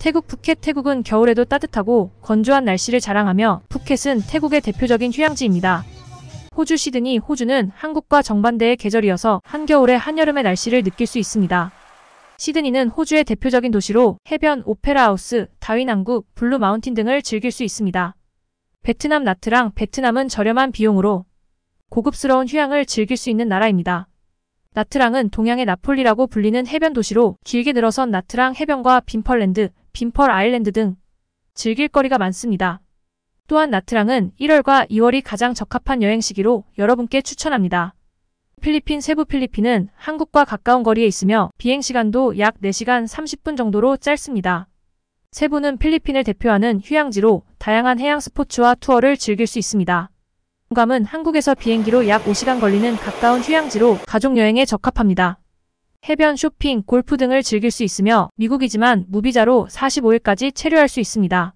태국 푸켓 태국은 겨울에도 따뜻하고 건조한 날씨를 자랑하며 푸켓은 태국의 대표적인 휴양지입니다. 호주 시드니 호주는 한국과 정반대의 계절이어서 한겨울에 한여름의 날씨를 느낄 수 있습니다. 시드니는 호주의 대표적인 도시로 해변, 오페라 하우스, 다윈항구, 블루 마운틴 등을 즐길 수 있습니다. 베트남 나트랑 베트남은 저렴한 비용으로 고급스러운 휴양을 즐길 수 있는 나라입니다. 나트랑은 동양의 나폴리라고 불리는 해변 도시로 길게 늘어선 나트랑 해변과 빈펄랜드, 빈펄 아일랜드 등 즐길 거리가 많습니다. 또한 나트랑은 1월과 2월이 가장 적합한 여행 시기로 여러분께 추천합니다. 필리핀 세부 필리핀은 한국과 가까운 거리에 있으며 비행시간도 약 4시간 30분 정도로 짧습니다. 세부는 필리핀을 대표하는 휴양지로 다양한 해양 스포츠와 투어를 즐길 수 있습니다. 감은 한국에서 비행기로 약 5시간 걸리는 가까운 휴양지로 가족여행에 적합합니다. 해변, 쇼핑, 골프 등을 즐길 수 있으며 미국이지만 무비자로 45일까지 체류할 수 있습니다.